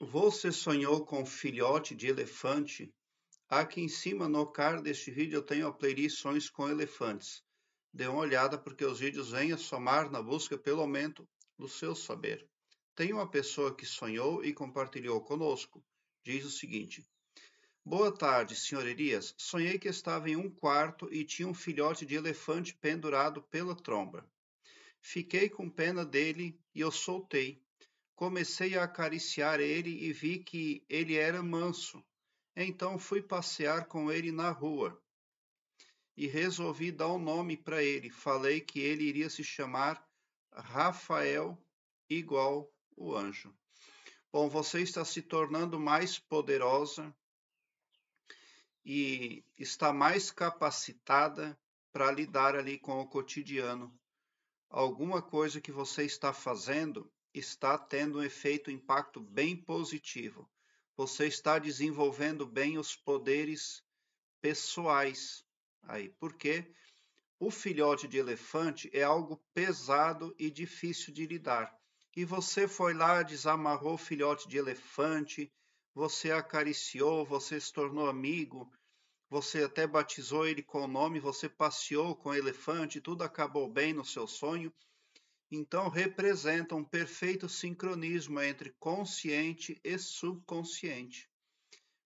Você sonhou com um filhote de elefante? Aqui em cima no card deste vídeo eu tenho a playlist Sonhos com Elefantes. Dê uma olhada porque os vídeos vêm a somar na busca pelo aumento do seu saber. Tem uma pessoa que sonhou e compartilhou conosco. Diz o seguinte: Boa tarde, senhor Elias. Sonhei que estava em um quarto e tinha um filhote de elefante pendurado pela tromba. Fiquei com pena dele e o soltei Comecei a acariciar ele e vi que ele era manso. Então fui passear com ele na rua e resolvi dar um nome para ele. Falei que ele iria se chamar Rafael, igual o anjo. Bom, você está se tornando mais poderosa e está mais capacitada para lidar ali com o cotidiano. Alguma coisa que você está fazendo está tendo um efeito, um impacto bem positivo. Você está desenvolvendo bem os poderes pessoais aí, porque o filhote de elefante é algo pesado e difícil de lidar. E você foi lá, desamarrou o filhote de elefante, você acariciou, você se tornou amigo, você até batizou ele com o nome, você passeou com o elefante, tudo acabou bem no seu sonho então representa um perfeito sincronismo entre consciente e subconsciente.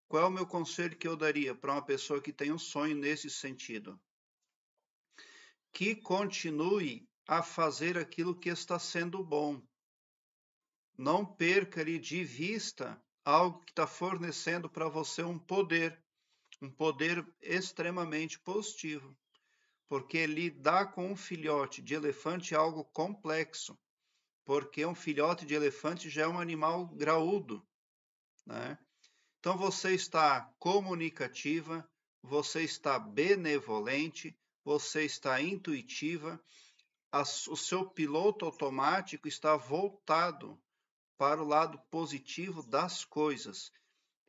Qual é o meu conselho que eu daria para uma pessoa que tem um sonho nesse sentido? Que continue a fazer aquilo que está sendo bom. Não perca ali de vista algo que está fornecendo para você um poder, um poder extremamente positivo porque lidar com um filhote de elefante é algo complexo, porque um filhote de elefante já é um animal graúdo, né? Então você está comunicativa, você está benevolente, você está intuitiva, o seu piloto automático está voltado para o lado positivo das coisas.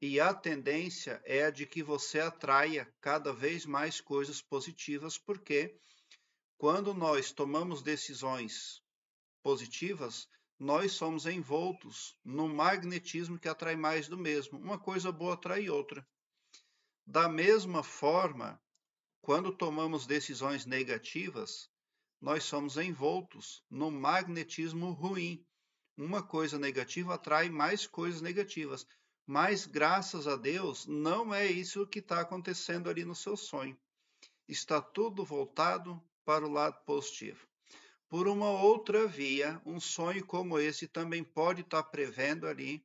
E a tendência é a de que você atraia cada vez mais coisas positivas, porque quando nós tomamos decisões positivas, nós somos envoltos no magnetismo que atrai mais do mesmo. Uma coisa boa atrai outra. Da mesma forma, quando tomamos decisões negativas, nós somos envoltos no magnetismo ruim. Uma coisa negativa atrai mais coisas negativas. Mas, graças a Deus, não é isso que está acontecendo ali no seu sonho. Está tudo voltado para o lado positivo. Por uma outra via, um sonho como esse também pode estar tá prevendo ali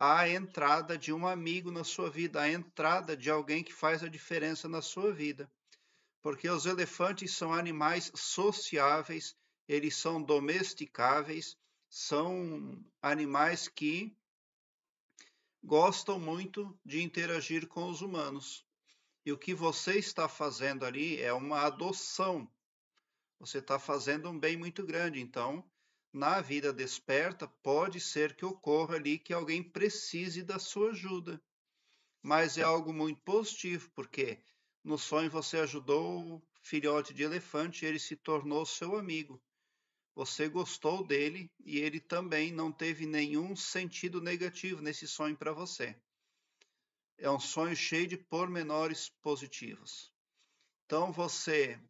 a entrada de um amigo na sua vida, a entrada de alguém que faz a diferença na sua vida. Porque os elefantes são animais sociáveis, eles são domesticáveis, são animais que gostam muito de interagir com os humanos. E o que você está fazendo ali é uma adoção. Você está fazendo um bem muito grande. Então, na vida desperta, pode ser que ocorra ali que alguém precise da sua ajuda. Mas é algo muito positivo, porque no sonho você ajudou o filhote de elefante e ele se tornou seu amigo. Você gostou dele e ele também não teve nenhum sentido negativo nesse sonho para você. É um sonho cheio de pormenores positivos. Então você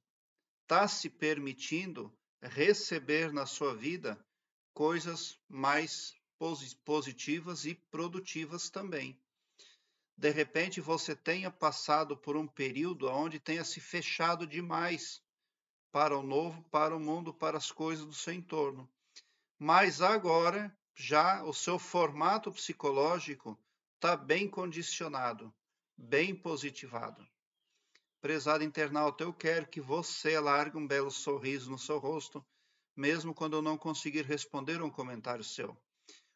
está se permitindo receber na sua vida coisas mais positivas e produtivas também. De repente você tenha passado por um período onde tenha se fechado demais para o novo, para o mundo, para as coisas do seu entorno. Mas agora, já o seu formato psicológico está bem condicionado, bem positivado. Prezado internauta, eu quero que você largue um belo sorriso no seu rosto, mesmo quando eu não conseguir responder um comentário seu.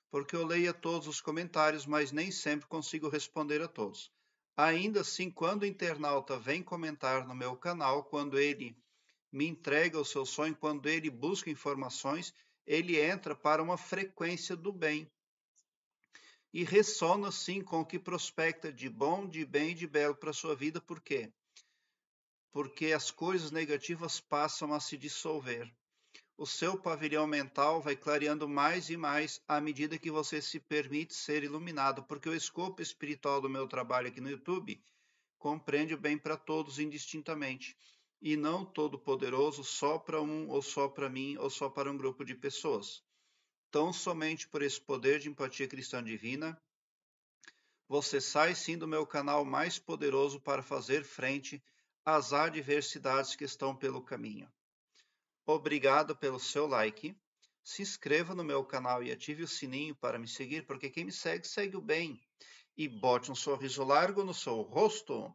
Porque eu leio todos os comentários, mas nem sempre consigo responder a todos. Ainda assim, quando o internauta vem comentar no meu canal, quando ele me entrega o seu sonho, quando ele busca informações, ele entra para uma frequência do bem. E ressona sim com o que prospecta de bom, de bem e de belo para a sua vida, por quê? Porque as coisas negativas passam a se dissolver. O seu pavilhão mental vai clareando mais e mais à medida que você se permite ser iluminado, porque o escopo espiritual do meu trabalho aqui no YouTube compreende o bem para todos indistintamente e não todo-poderoso só para um, ou só para mim, ou só para um grupo de pessoas. Tão somente por esse poder de empatia cristã divina, você sai sim do meu canal mais poderoso para fazer frente às adversidades que estão pelo caminho. Obrigado pelo seu like. Se inscreva no meu canal e ative o sininho para me seguir, porque quem me segue, segue o bem. E bote um sorriso largo no seu rosto